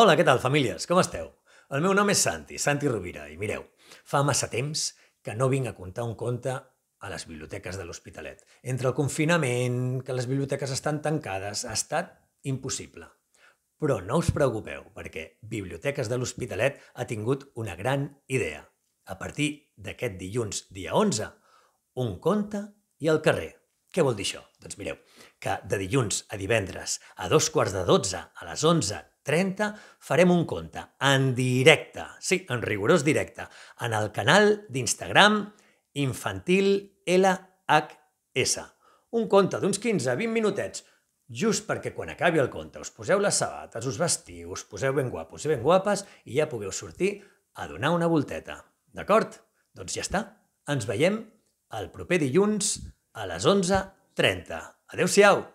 Hola, què tal, famílies? Com esteu? El meu nom és Santi, Santi Rovira, i mireu, fa massa temps que no vinc a contar un conte a les biblioteques de l'Hospitalet. Entre el confinament, que les biblioteques estan tancades, ha estat impossible. Però no us preocupeu, perquè Biblioteques de l'Hospitalet ha tingut una gran idea. A partir d'aquest dilluns, dia 11, un conte i al carrer. Què vol dir això? Doncs mireu, que de dilluns a divendres, a dos quarts de dotze, a les 11 30 farem un compte en directe, sí, en rigorós directe, en el canal d'Instagram infantil LHS. Un compte d'uns 15-20 minutets, just perquè quan acabi el conte us poseu les sabates, us vestiu, us poseu ben guapos i ben guapes i ja pugueu sortir a donar una volteta. D'acord? Doncs ja està. Ens veiem el proper dilluns a les 11.30. Adéu-siau!